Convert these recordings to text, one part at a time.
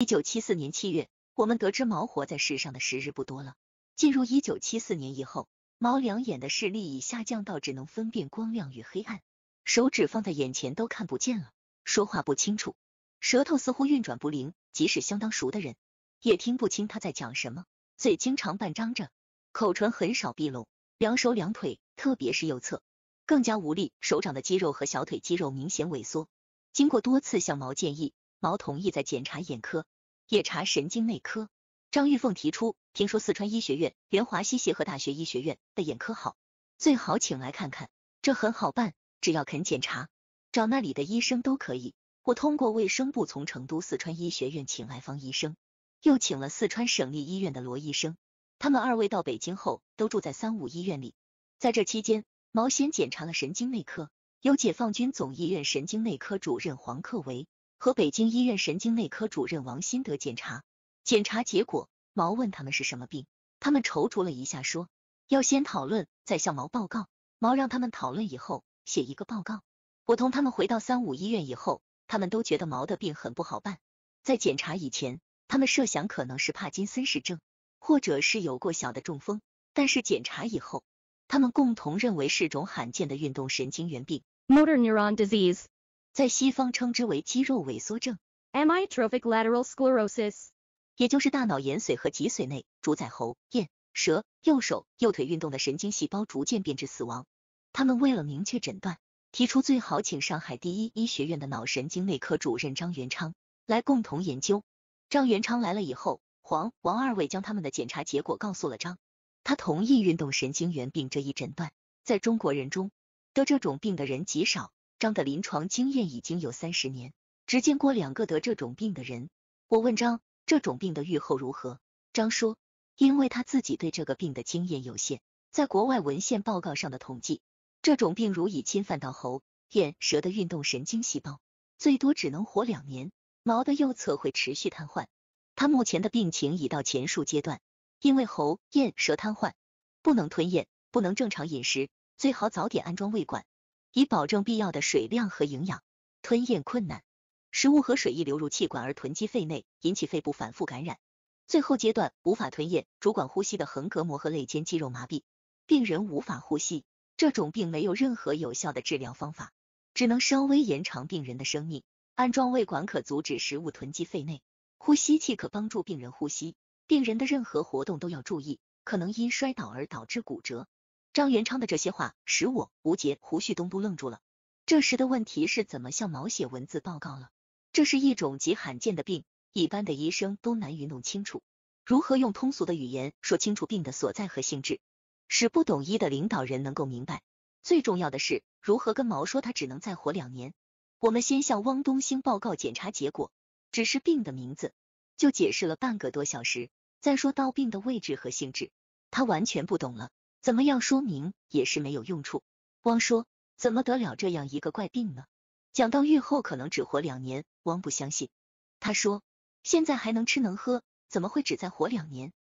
一九七四年七月，我们得知毛活在世上的时日不多了。进入一九七四年以后，毛两眼的视力已下降到只能分辨光亮与黑暗，手指放在眼前都看不见了。说话不清楚，舌头似乎运转不灵，即使相当熟的人，也听不清他在讲什么。嘴经常半张着，口唇很少闭拢。两手两腿，特别是右侧，更加无力，手掌的肌肉和小腿肌肉明显萎缩。经过多次向毛建议。毛同意在检查眼科，也查神经内科。张玉凤提出，听说四川医学院、原华西协和大学医学院的眼科好，最好请来看看。这很好办，只要肯检查，找那里的医生都可以。我通过卫生部从成都四川医学院请来方医生，又请了四川省立医院的罗医生。他们二位到北京后，都住在三五医院里。在这期间，毛先检查了神经内科，由解放军总医院神经内科主任黄克维。和北京医院神经内科主任王新德检查，检查结果，毛问他们是什么病，他们踌躇了一下，说要先讨论，再向毛报告。毛让他们讨论以后写一个报告。我同他们回到三五医院以后，他们都觉得毛的病很不好办。在检查以前，他们设想可能是帕金森氏症，或者是有过小的中风，但是检查以后，他们共同认为是种罕见的运动神经元病。m o o disease） neuron。r 在西方称之为肌肉萎缩症，amyotrophic lateral sclerosis，也就是大脑延髓和脊髓内主宰喉、咽、舌、右手、右腿运动的神经细胞逐渐变质死亡。他们为了明确诊断，提出最好请上海第一医学院的脑神经内科主任张元昌来共同研究。张元昌来了以后，黄、王二位将他们的检查结果告诉了张，他同意运动神经元病这一诊断。在中国人中得这种病的人极少。张的临床经验已经有三十年，只见过两个得这种病的人。我问张这种病的预后如何，张说，因为他自己对这个病的经验有限，在国外文献报告上的统计，这种病如已侵犯到喉、咽、舌的运动神经细胞，最多只能活两年，毛的右侧会持续瘫痪。他目前的病情已到前述阶段，因为喉、咽、舌瘫痪，不能吞咽，不能正常饮食，最好早点安装胃管。以保证必要的水量和营养，吞咽困难，食物和水易流入气管而囤积肺内，引起肺部反复感染。最后阶段无法吞咽，主管呼吸的横膈膜和肋间肌肉麻痹，病人无法呼吸。这种病没有任何有效的治疗方法，只能稍微延长病人的生命。安装胃管可阻止食物囤积肺内，呼吸器可帮助病人呼吸。病人的任何活动都要注意，可能因摔倒而导致骨折。张元昌的这些话使我、吴杰、胡旭东都愣住了。这时的问题是怎么向毛写文字报告了？这是一种极罕见的病，一般的医生都难于弄清楚。如何用通俗的语言说清楚病的所在和性质，使不懂医的领导人能够明白？最重要的是如何跟毛说他只能再活两年。我们先向汪东兴报告检查结果，只是病的名字就解释了半个多小时。再说到病的位置和性质，他完全不懂了。怎么样说明也是没有用处。汪说：“怎么得了这样一个怪病呢？”讲到愈后可能只活两年，汪不相信。他说：“现在还能吃能喝，怎么会只再活两年？”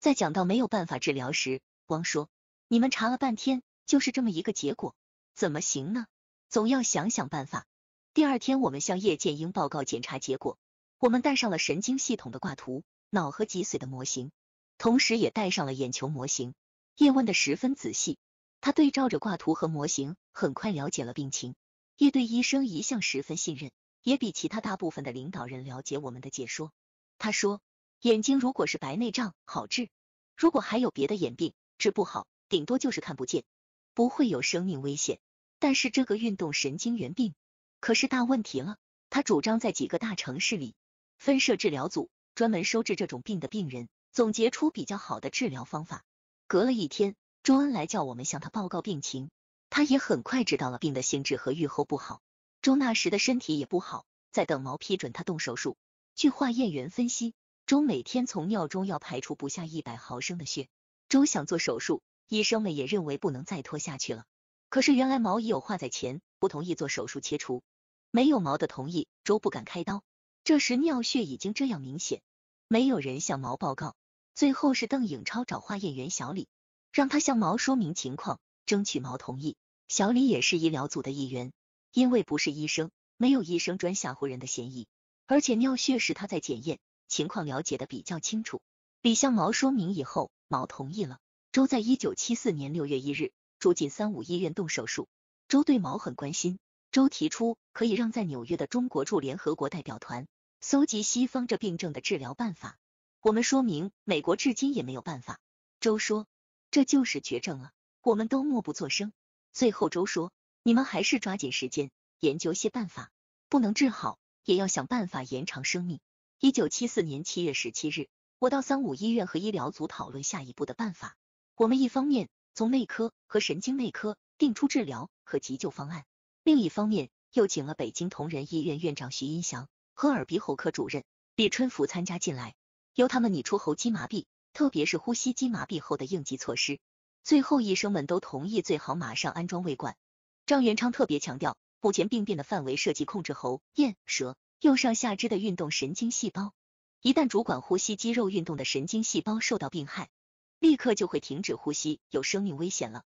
在讲到没有办法治疗时，汪说：“你们查了半天，就是这么一个结果，怎么行呢？总要想想办法。”第二天，我们向叶剑英报告检查结果，我们带上了神经系统的挂图、脑和脊髓的模型，同时也带上了眼球模型。叶问的十分仔细，他对照着挂图和模型，很快了解了病情。叶对医生一向十分信任，也比其他大部分的领导人了解我们的解说。他说：“眼睛如果是白内障，好治；如果还有别的眼病，治不好，顶多就是看不见，不会有生命危险。但是这个运动神经元病可是大问题了。”他主张在几个大城市里分设治疗组，专门收治这种病的病人，总结出比较好的治疗方法。隔了一天，周恩来叫我们向他报告病情，他也很快知道了病的性质和预后不好。周那时的身体也不好，在等毛批准他动手术。据化验员分析，周每天从尿中要排出不下一百毫升的血。周想做手术，医生们也认为不能再拖下去了。可是原来毛已有话在前，不同意做手术切除。没有毛的同意，周不敢开刀。这时尿血已经这样明显，没有人向毛报告。最后是邓颖超找化验员小李，让他向毛说明情况，争取毛同意。小李也是医疗组的一员，因为不是医生，没有医生专吓唬人的嫌疑，而且尿血是他在检验，情况了解的比较清楚。李向毛说明以后，毛同意了。周在一九七四年六月一日住进三五医院动手术。周对毛很关心，周提出可以让在纽约的中国驻联合国代表团搜集西方这病症的治疗办法。我们说明，美国至今也没有办法。周说，这就是绝症啊！”我们都默不作声。最后，周说，你们还是抓紧时间研究些办法，不能治好，也要想办法延长生命。一九七四年七月十七日，我到三五医院和医疗组讨论下一步的办法。我们一方面从内科和神经内科定出治疗和急救方案，另一方面又请了北京同仁医院院长徐银祥、和耳鼻喉科主任李春福参加进来。由他们拟出喉肌麻痹，特别是呼吸肌麻痹后的应急措施。最后，医生们都同意最好马上安装胃管。张元昌特别强调，目前病变的范围涉及控制喉、咽、舌、右上下肢的运动神经细胞。一旦主管呼吸肌肉运动的神经细胞受到病害，立刻就会停止呼吸，有生命危险了。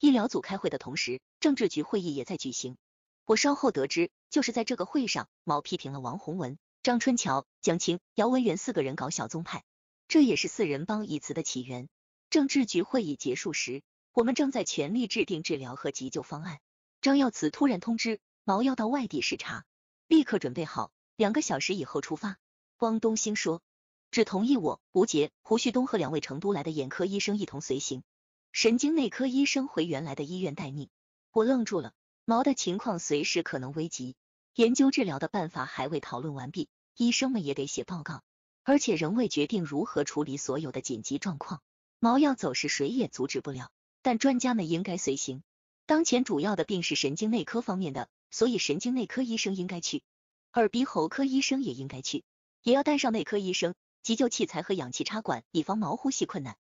医疗组开会的同时，政治局会议也在举行。我稍后得知，就是在这个会上，毛批评了王洪文。张春桥、江青、姚文元四个人搞小宗派，这也是“四人帮”一词的起源。政治局会议结束时，我们正在全力制定治疗和急救方案。张耀祠突然通知毛要到外地视察，立刻准备好，两个小时以后出发。汪东兴说，只同意我、吴杰、胡旭东和两位成都来的眼科医生一同随行，神经内科医生回原来的医院待命。我愣住了，毛的情况随时可能危急，研究治疗的办法还未讨论完毕。医生们也得写报告，而且仍未决定如何处理所有的紧急状况。毛要走是谁也阻止不了，但专家们应该随行。当前主要的病是神经内科方面的，所以神经内科医生应该去，耳鼻喉科医生也应该去，也要带上内科医生、急救器材和氧气插管，以防毛呼吸困难。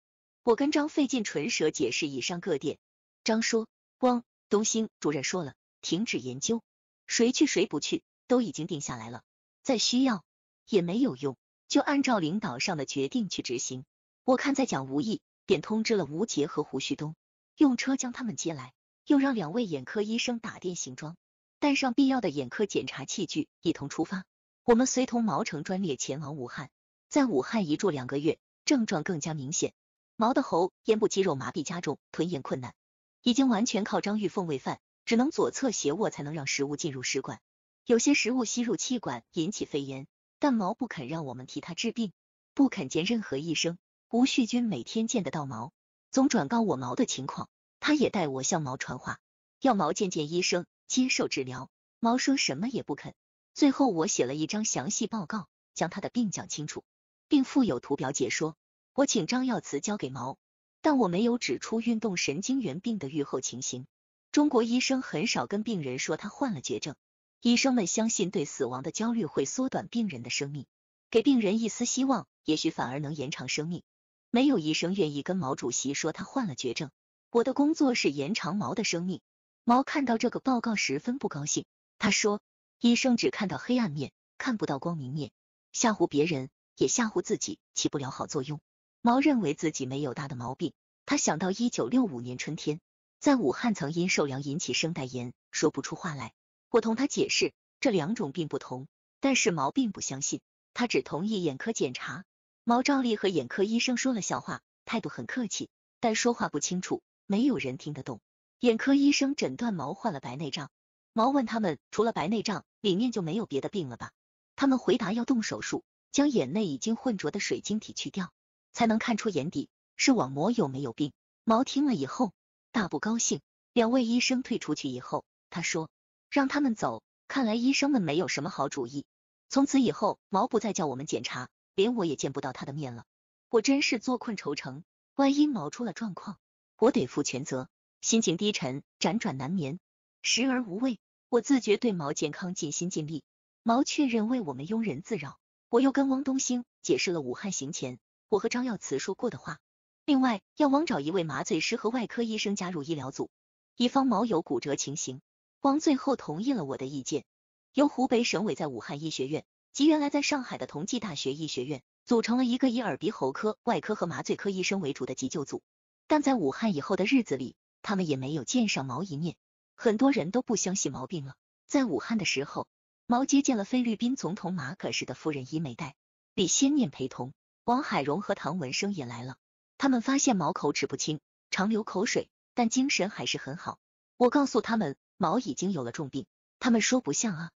我跟张费尽唇舌解释以上各点，张说：“汪东兴主任说了，停止研究，谁去谁不去都已经定下来了。”再需要也没有用，就按照领导上的决定去执行。我看再讲无益，便通知了吴杰和胡旭东，用车将他们接来，又让两位眼科医生打点行装，带上必要的眼科检查器具，一同出发。我们随同毛城专列前往武汉，在武汉一住两个月，症状更加明显。毛的喉、咽部肌肉麻痹加重，吞咽困难，已经完全靠张玉凤喂饭，只能左侧斜卧才能让食物进入食管。有些食物吸入气管引起肺炎，但毛不肯让我们替他治病，不肯见任何医生。吴旭军每天见得到毛，总转告我毛的情况，他也代我向毛传话，要毛见见医生，接受治疗。毛说什么也不肯。最后我写了一张详细报告，将他的病讲清楚，并附有图表解说。我请张耀慈交给毛，但我没有指出运动神经元病的预后情形。中国医生很少跟病人说他患了绝症。医生们相信，对死亡的焦虑会缩短病人的生命，给病人一丝希望，也许反而能延长生命。没有医生愿意跟毛主席说他患了绝症。我的工作是延长毛的生命。毛看到这个报告十分不高兴，他说：“医生只看到黑暗面，看不到光明面，吓唬别人也吓唬自己，起不了好作用。”毛认为自己没有大的毛病。他想到一九六五年春天，在武汉曾因受凉引起声带炎，说不出话来。我同他解释这两种病不同，但是毛并不相信，他只同意眼科检查。毛照例和眼科医生说了笑话，态度很客气，但说话不清楚，没有人听得懂。眼科医生诊断毛患了白内障。毛问他们，除了白内障，里面就没有别的病了吧？他们回答要动手术，将眼内已经混浊的水晶体去掉，才能看出眼底视网膜有没有病。毛听了以后大不高兴。两位医生退出去以后，他说。让他们走。看来医生们没有什么好主意。从此以后，毛不再叫我们检查，连我也见不到他的面了。我真是坐困愁城。万一毛出了状况，我得负全责。心情低沉，辗转难眠，时而无味。我自觉对毛健康尽心尽力。毛确认为我们庸人自扰。我又跟汪东兴解释了武汉行前我和张耀慈说过的话。另外，要汪找一位麻醉师和外科医生加入医疗组，以防毛有骨折情形。王最后同意了我的意见，由湖北省委在武汉医学院及原来在上海的同济大学医学院组成了一个以耳鼻喉科、外科和麻醉科医生为主的急救组。但在武汉以后的日子里，他们也没有见上毛一面。很多人都不相信毛病了。在武汉的时候，毛接见了菲律宾总统马可式的夫人伊美黛，李先念陪同，王海荣和唐文生也来了。他们发现毛口齿不清，常流口水，但精神还是很好。我告诉他们。毛已经有了重病，他们说不像啊。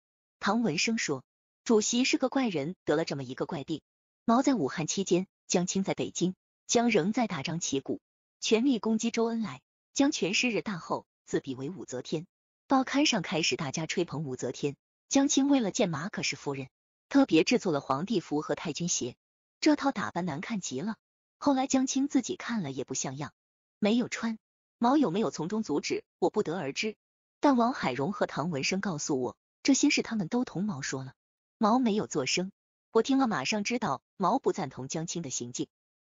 唐文生说，主席是个怪人，得了这么一个怪病。毛在武汉期间，江青在北京，江仍在大张旗鼓，全力攻击周恩来。江全师日大后，自比为武则天。报刊上开始大家吹捧武则天。江青为了见马可是夫人，特别制作了皇帝服和太君鞋，这套打扮难看极了。后来江青自己看了也不像样，没有穿。毛有没有从中阻止，我不得而知。但王海荣和唐文生告诉我，这些事他们都同毛说了，毛没有作声。我听了，马上知道毛不赞同江青的行径。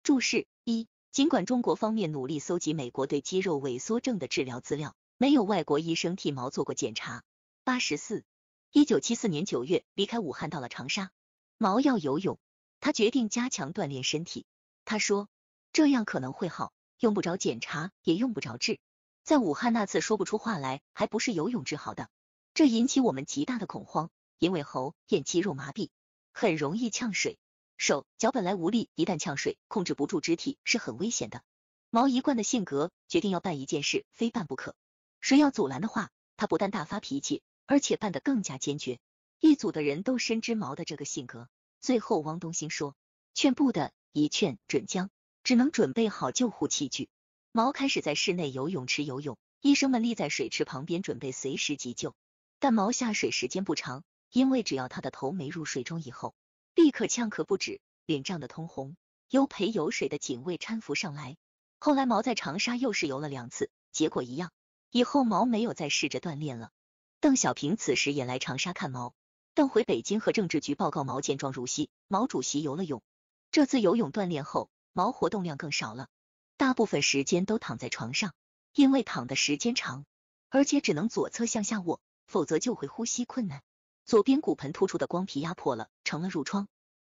注释一：尽管中国方面努力搜集美国对肌肉萎缩症的治疗资料，没有外国医生替毛做过检查。八十四，一九七四年九月离开武汉，到了长沙。毛要游泳，他决定加强锻炼身体。他说，这样可能会好，用不着检查，也用不着治。在武汉那次说不出话来，还不是游泳治好的？这引起我们极大的恐慌，因为喉咽肌肉麻痹，很容易呛水，手脚本来无力，一旦呛水，控制不住肢体是很危险的。毛一贯的性格，决定要办一件事，非办不可。谁要阻拦的话，他不但大发脾气，而且办得更加坚决。一组的人都深知毛的这个性格。最后，汪东兴说：“劝不得，一劝准将，只能准备好救护器具。”毛开始在室内游泳池游泳，医生们立在水池旁边准备随时急救。但毛下水时间不长，因为只要他的头没入水中以后，立刻呛咳不止，脸胀得通红，由陪游水的警卫搀扶上来。后来毛在长沙又是游了两次，结果一样。以后毛没有再试着锻炼了。邓小平此时也来长沙看毛，邓回北京和政治局报告毛健壮如昔。毛主席游了泳，这次游泳锻炼后，毛活动量更少了。大部分时间都躺在床上，因为躺的时间长，而且只能左侧向下卧，否则就会呼吸困难。左边骨盆突出的光皮压迫了，成了褥疮。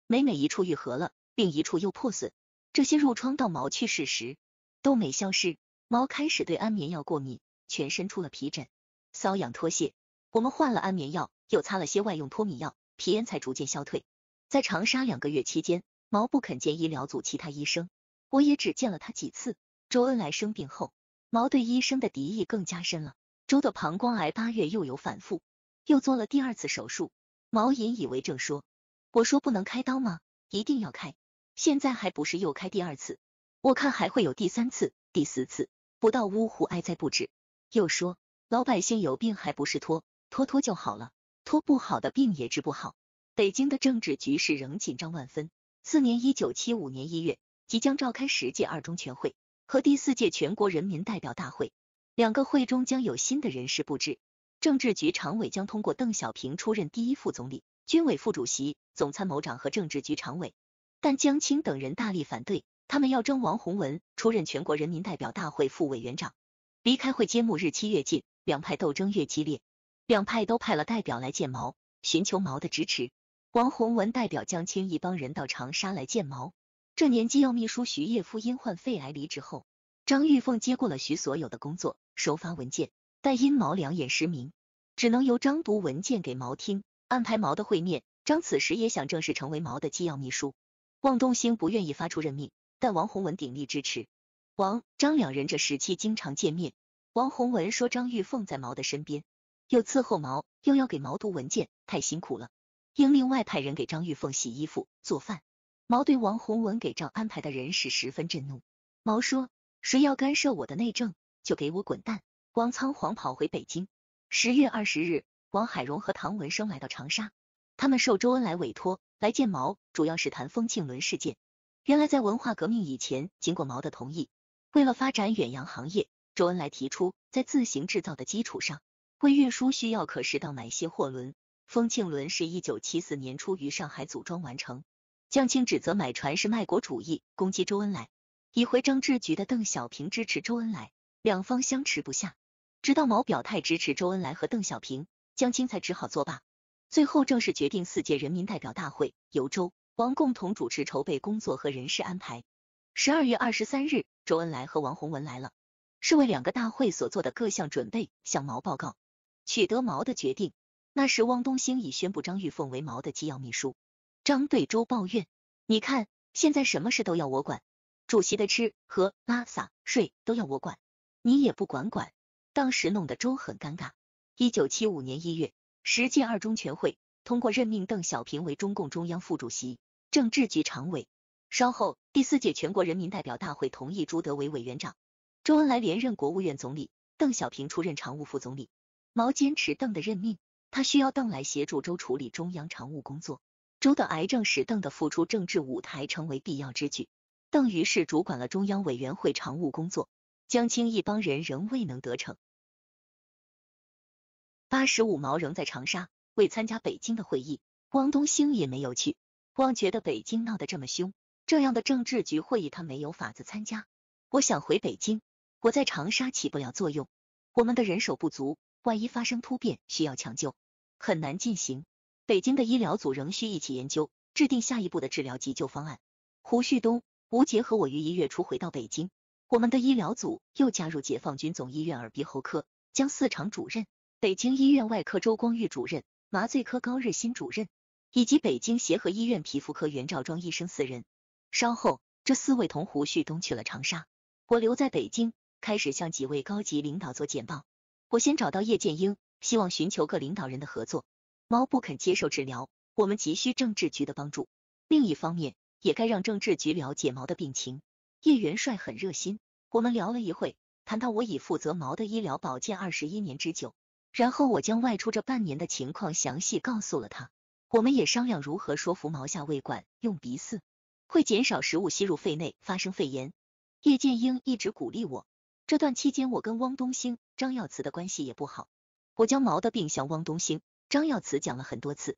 每每一处愈合了，另一处又破损。这些褥疮到毛去世时都没消失。毛开始对安眠药过敏，全身出了皮疹，瘙痒脱屑。我们换了安眠药，又擦了些外用脱敏药，皮炎才逐渐消退。在长沙两个月期间，毛不肯见医疗组其他医生。我也只见了他几次。周恩来生病后，毛对医生的敌意更加深了。周的膀胱癌八月又有反复，又做了第二次手术。毛引以为证说：“我说不能开刀吗？一定要开。现在还不是又开第二次？我看还会有第三次、第四次，不到呜呼哀哉不止。”又说：“老百姓有病还不是拖，拖拖就好了，拖不好的病也治不好。”北京的政治局势仍紧张万分。次年一九七五年一月。即将召开十届二中全会和第四届全国人民代表大会，两个会中将有新的人事布置。政治局常委将通过邓小平出任第一副总理、军委副主席、总参谋长和政治局常委，但江青等人大力反对，他们要征王洪文出任全国人民代表大会副委员长。离开会揭幕日期越近，两派斗争越激烈。两派都派了代表来见毛，寻求毛的支持。王洪文代表江青一帮人到长沙来见毛。这年机要秘书徐业夫因患肺癌离职后，张玉凤接过了徐所有的工作，收发文件，但因毛两眼失明，只能由张读文件给毛听，安排毛的会面。张此时也想正式成为毛的机要秘书。汪东兴不愿意发出任命，但王洪文鼎力支持。王张两人这时期经常见面。王洪文说张玉凤在毛的身边，又伺候毛，又要给毛读文件，太辛苦了，应另外派人给张玉凤洗衣服、做饭。毛对王洪文给赵安排的人事十分震怒。毛说：“谁要干涉我的内政，就给我滚蛋！”王仓皇跑回北京。十月二十日，王海荣和唐文生来到长沙，他们受周恩来委托来见毛，主要是谈风庆轮事件。原来在文化革命以前，经过毛的同意，为了发展远洋行业，周恩来提出在自行制造的基础上，为运输需要可适当买些货轮。风庆轮是一九七四年初于上海组装完成。江青指责买船是卖国主义，攻击周恩来。已回政治局的邓小平支持周恩来，两方相持不下。直到毛表态支持周恩来和邓小平，江青才只好作罢。最后正式决定，四届人民代表大会由周、王共同主持筹备工作和人事安排。十二月二十三日，周恩来和王洪文来了，是为两个大会所做的各项准备，向毛报告，取得毛的决定。那时汪东兴已宣布张玉凤为毛的机要秘书。张对周抱怨：“你看，现在什么事都要我管，主席的吃喝拉撒睡都要我管，你也不管管。”当时弄得周很尴尬。一九七五年一月，十届二中全会通过任命邓小平为中共中央副主席、政治局常委。稍后，第四届全国人民代表大会同意朱德为委员长，周恩来连任国务院总理，邓小平出任常务副总理。毛坚持邓的任命，他需要邓来协助周处理中央常务工作。周的癌症使邓的复出政治舞台成为必要之举，邓于是主管了中央委员会常务工作。江青一帮人仍未能得逞。八十五毛仍在长沙，未参加北京的会议。汪东兴也没有去。汪觉得北京闹得这么凶，这样的政治局会议他没有法子参加。我想回北京，我在长沙起不了作用。我们的人手不足，万一发生突变需要抢救，很难进行。北京的医疗组仍需一起研究，制定下一步的治疗急救方案。胡旭东、吴杰和我于一月初回到北京，我们的医疗组又加入解放军总医院耳鼻喉科姜四长主任、北京医院外科周光玉主任、麻醉科高日新主任，以及北京协和医院皮肤科袁兆庄医生四人。稍后，这四位同胡旭东去了长沙，我留在北京，开始向几位高级领导做简报。我先找到叶剑英，希望寻求各领导人的合作。猫不肯接受治疗，我们急需政治局的帮助。另一方面，也该让政治局了解毛的病情。叶元帅很热心，我们聊了一会，谈到我已负责毛的医疗保健二十一年之久。然后我将外出这半年的情况详细告诉了他。我们也商量如何说服毛下胃管，用鼻饲，会减少食物吸入肺内发生肺炎。叶剑英一直鼓励我。这段期间，我跟汪东兴、张耀祠的关系也不好。我将毛的病向汪东兴。张耀慈讲了很多次，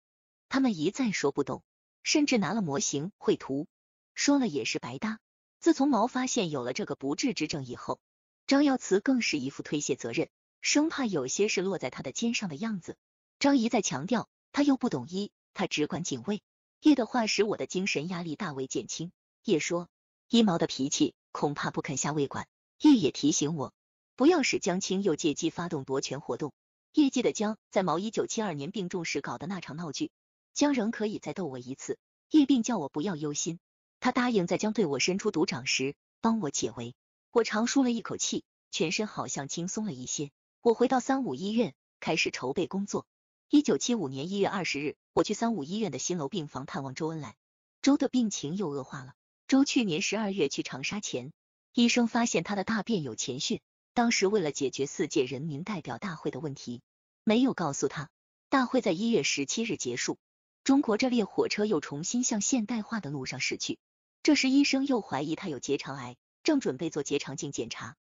他们一再说不懂，甚至拿了模型绘图，说了也是白搭。自从毛发现有了这个不治之症以后，张耀慈更是一副推卸责任，生怕有些事落在他的肩上的样子。张姨在强调，他又不懂医，他只管警卫。叶的话使我的精神压力大为减轻。叶说，一毛的脾气恐怕不肯下胃管。叶也提醒我，不要使江青又借机发动夺权活动。叶季的江在毛一九七二年病重时搞的那场闹剧，江仍可以再逗我一次。叶病叫我不要忧心，他答应在江对我伸出毒掌时帮我解围。我长舒了一口气，全身好像轻松了一些。我回到三五医院开始筹备工作。一九七五年一月二十日，我去三五医院的新楼病房探望周恩来，周的病情又恶化了。周去年十二月去长沙前，医生发现他的大便有潜血。当时为了解决四届人民代表大会的问题，没有告诉他，大会在一月十七日结束。中国这列火车又重新向现代化的路上驶去。这时医生又怀疑他有结肠癌，正准备做结肠镜检查。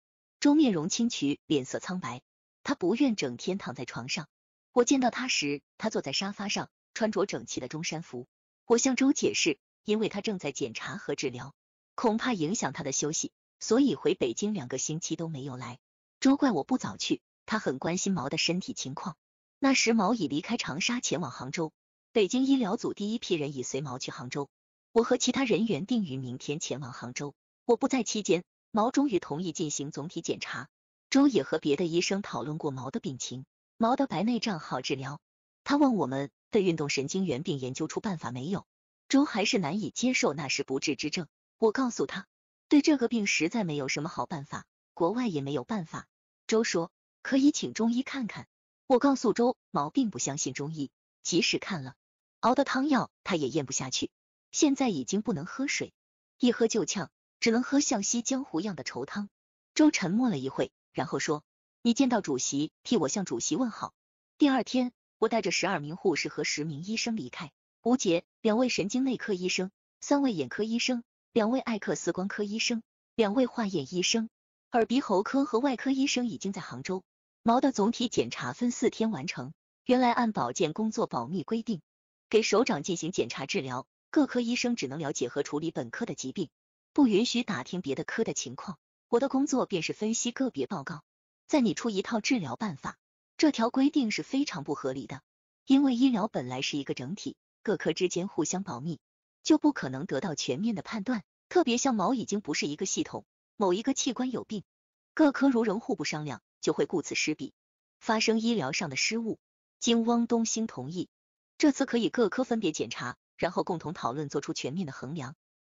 周面容清癯，脸色苍白，他不愿整天躺在床上。我见到他时，他坐在沙发上，穿着整齐的中山服。我向周解释，因为他正在检查和治疗，恐怕影响他的休息。所以回北京两个星期都没有来，周怪我不早去。他很关心毛的身体情况。那时毛已离开长沙，前往杭州。北京医疗组第一批人已随毛去杭州。我和其他人员定于明天前往杭州。我不在期间，毛终于同意进行总体检查。周也和别的医生讨论过毛的病情。毛的白内障好治疗。他问我们的运动神经元病研究出办法没有？周还是难以接受那是不治之症。我告诉他。对这个病实在没有什么好办法，国外也没有办法。周说可以请中医看看。我告诉周毛并不相信中医，即使看了，熬的汤药他也咽不下去。现在已经不能喝水，一喝就呛，只能喝像西江湖样的稠汤。周沉默了一会，然后说：“你见到主席，替我向主席问好。”第二天，我带着十二名护士和十名医生离开。吴杰，两位神经内科医生，三位眼科医生。两位艾克斯光科医生，两位化验医生，耳鼻喉科和外科医生已经在杭州。毛的总体检查分四天完成。原来按保健工作保密规定，给首长进行检查治疗，各科医生只能了解和处理本科的疾病，不允许打听别的科的情况。我的工作便是分析个别报告，再拟出一套治疗办法。这条规定是非常不合理的，因为医疗本来是一个整体，各科之间互相保密。就不可能得到全面的判断，特别像毛已经不是一个系统，某一个器官有病，各科如仍互不商量，就会顾此失彼，发生医疗上的失误。经汪东兴同意，这次可以各科分别检查，然后共同讨论，做出全面的衡量。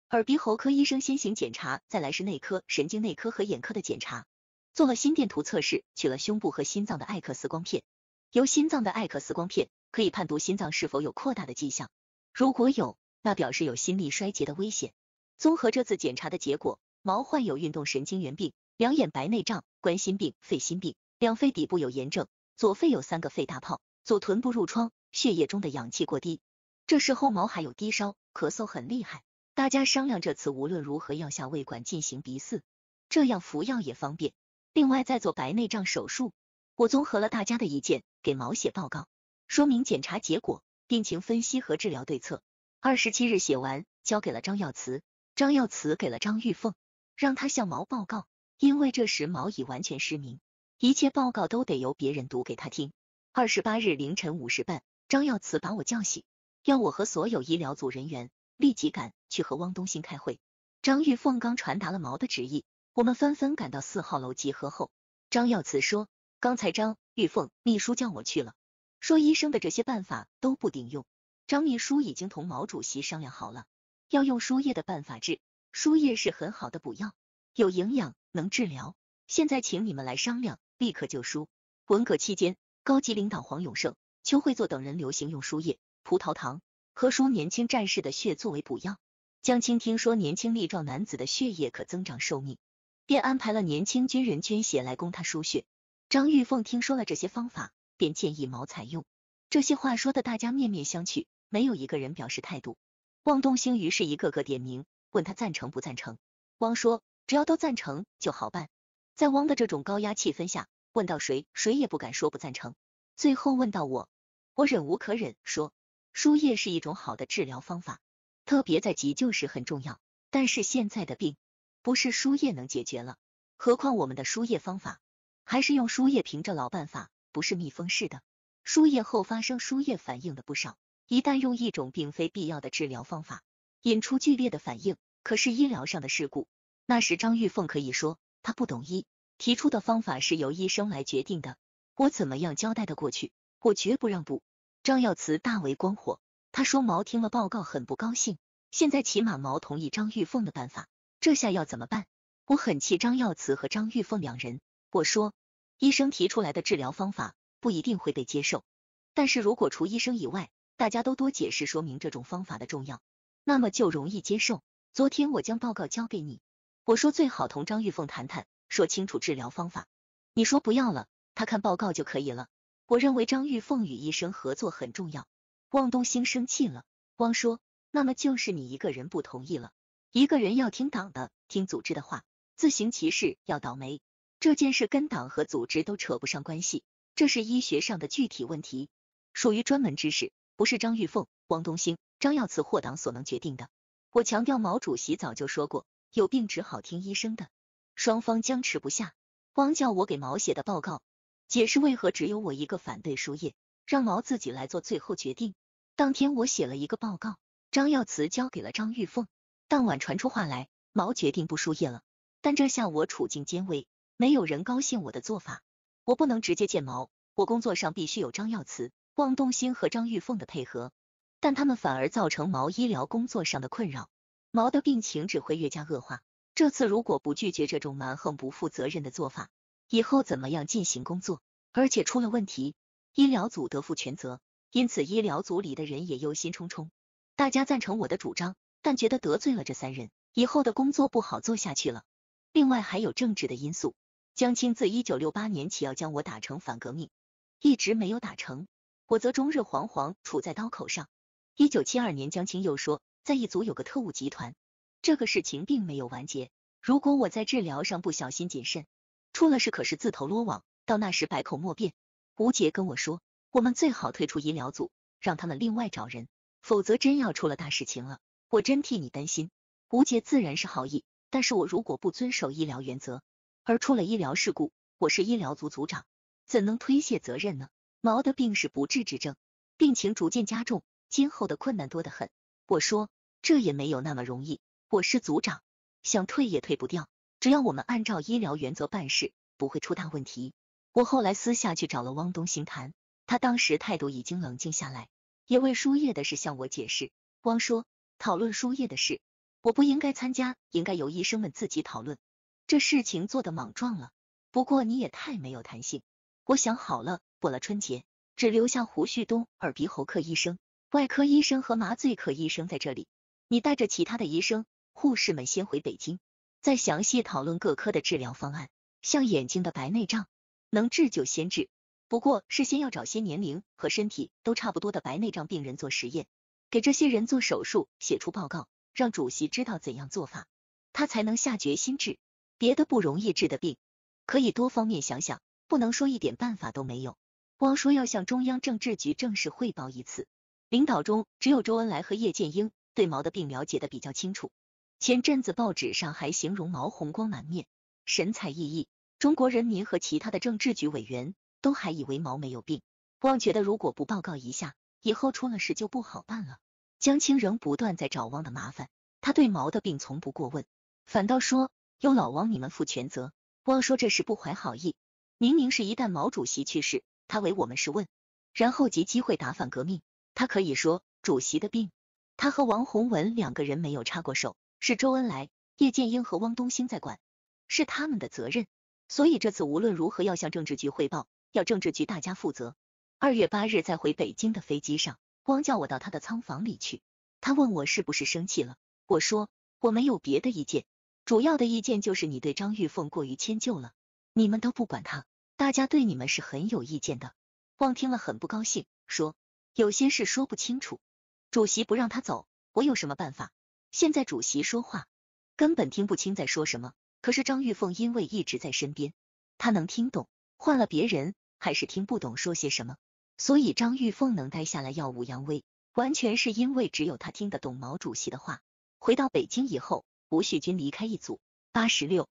耳鼻喉科医生先行检查，再来是内科、神经内科和眼科的检查。做了心电图测试，取了胸部和心脏的艾克斯光片。由心脏的艾克斯光片可以判读心脏是否有扩大的迹象，如果有。那表示有心力衰竭的危险。综合这次检查的结果，毛患有运动神经元病，两眼白内障，冠心病，肺心病，两肺底部有炎症，左肺有三个肺大泡，左臀部褥疮，血液中的氧气过低。这时候毛还有低烧，咳嗽很厉害。大家商量，这次无论如何要下胃管进行鼻饲，这样服药也方便。另外再做白内障手术。我综合了大家的意见，给毛写报告，说明检查结果、病情分析和治疗对策。二十七日写完，交给了张耀慈，张耀慈给了张玉凤，让他向毛报告。因为这时毛已完全失明，一切报告都得由别人读给他听。二十八日凌晨五时半，张耀慈把我叫醒，要我和所有医疗组人员立即赶去和汪东兴开会。张玉凤刚传达了毛的旨意，我们纷纷赶到四号楼集合后，张耀慈说：“刚才张玉凤秘书叫我去了，说医生的这些办法都不顶用。”张秘书已经同毛主席商量好了，要用输液的办法治。输液是很好的补药，有营养，能治疗。现在请你们来商量，立刻就输。文革期间，高级领导黄永胜、邱会作等人流行用输液葡萄糖和输年轻战士的血作为补药。江青听说年轻力壮男子的血液可增长寿命，便安排了年轻军人捐血来供他输血。张玉凤听说了这些方法，便建议毛采用。这些话说的大家面面相觑。没有一个人表示态度，汪东兴于是一个个点名，问他赞成不赞成。汪说：“只要都赞成就好办。”在汪的这种高压气氛下，问到谁，谁也不敢说不赞成。最后问到我，我忍无可忍，说：“输液是一种好的治疗方法，特别在急救时很重要。但是现在的病不是输液能解决了，何况我们的输液方法还是用输液瓶，这老办法不是密封式的，输液后发生输液反应的不少。”一旦用一种并非必要的治疗方法引出剧烈的反应，可是医疗上的事故，那时张玉凤可以说她不懂医，提出的方法是由医生来决定的。我怎么样交代的过去？我绝不让步。张耀慈大为光火，他说毛听了报告很不高兴，现在起码毛同意张玉凤的办法，这下要怎么办？我很气张耀慈和张玉凤两人，我说医生提出来的治疗方法不一定会被接受，但是如果除医生以外。大家都多解释说明这种方法的重要，那么就容易接受。昨天我将报告交给你，我说最好同张玉凤谈谈，说清楚治疗方法。你说不要了，他看报告就可以了。我认为张玉凤与医生合作很重要。汪东兴生气了，汪说：“那么就是你一个人不同意了，一个人要听党的，听组织的话，自行其事要倒霉。这件事跟党和组织都扯不上关系，这是医学上的具体问题，属于专门知识。”不是张玉凤、汪东兴、张耀慈获党所能决定的。我强调，毛主席早就说过，有病只好听医生的。双方僵持不下，汪叫我给毛写的报告，解释为何只有我一个反对输液，让毛自己来做最后决定。当天我写了一个报告，张耀慈交给了张玉凤。当晚传出话来，毛决定不输液了。但这下我处境艰危，没有人高兴我的做法，我不能直接见毛，我工作上必须有张耀慈。汪东兴和张玉凤的配合，但他们反而造成毛医疗工作上的困扰，毛的病情只会越加恶化。这次如果不拒绝这种蛮横不负责任的做法，以后怎么样进行工作？而且出了问题，医疗组得负全责。因此，医疗组里的人也忧心忡忡。大家赞成我的主张，但觉得得罪了这三人，以后的工作不好做下去了。另外，还有政治的因素。江青自一九六八年起要将我打成反革命，一直没有打成。我则终日惶惶，处在刀口上。一九七二年，江青又说，在一组有个特务集团，这个事情并没有完结。如果我在治疗上不小心谨慎，出了事可是自投罗网，到那时百口莫辩。吴杰跟我说，我们最好退出医疗组，让他们另外找人，否则真要出了大事情了，我真替你担心。吴杰自然是好意，但是我如果不遵守医疗原则，而出了医疗事故，我是医疗组组长，怎能推卸责任呢？毛的病是不治之症，病情逐渐加重，今后的困难多得很。我说这也没有那么容易，我是组长，想退也退不掉。只要我们按照医疗原则办事，不会出大问题。我后来私下去找了汪东兴谈，他当时态度已经冷静下来，也为输液的事向我解释。汪说，讨论输液的事，我不应该参加，应该由医生们自己讨论。这事情做的莽撞了，不过你也太没有弹性。我想好了。过了春节，只留下胡旭东、耳鼻喉科医生、外科医生和麻醉科医生在这里。你带着其他的医生、护士们先回北京，再详细讨论各科的治疗方案。像眼睛的白内障，能治就先治，不过事先要找些年龄和身体都差不多的白内障病人做实验，给这些人做手术，写出报告，让主席知道怎样做法，他才能下决心治。别的不容易治的病，可以多方面想想，不能说一点办法都没有。汪说要向中央政治局正式汇报一次，领导中只有周恩来和叶剑英对毛的病了解的比较清楚。前阵子报纸上还形容毛红光满面，神采奕奕，中国人民和其他的政治局委员都还以为毛没有病。汪觉得如果不报告一下，以后出了事就不好办了。江青仍不断在找汪的麻烦，他对毛的病从不过问，反倒说有老汪你们负全责。汪说这是不怀好意，明明是一旦毛主席去世。他为我们是问，然后及机会打反革命。他可以说主席的病，他和王洪文两个人没有插过手，是周恩来、叶剑英和汪东兴在管，是他们的责任。所以这次无论如何要向政治局汇报，要政治局大家负责。二月八日，在回北京的飞机上，汪叫我到他的仓房里去，他问我是不是生气了。我说我没有别的意见，主要的意见就是你对张玉凤过于迁就了，你们都不管他。大家对你们是很有意见的。望听了很不高兴，说有些事说不清楚。主席不让他走，我有什么办法？现在主席说话根本听不清在说什么。可是张玉凤因为一直在身边，她能听懂。换了别人还是听不懂说些什么。所以张玉凤能待下来耀武扬威，完全是因为只有她听得懂毛主席的话。回到北京以后，吴旭军离开一组八十六。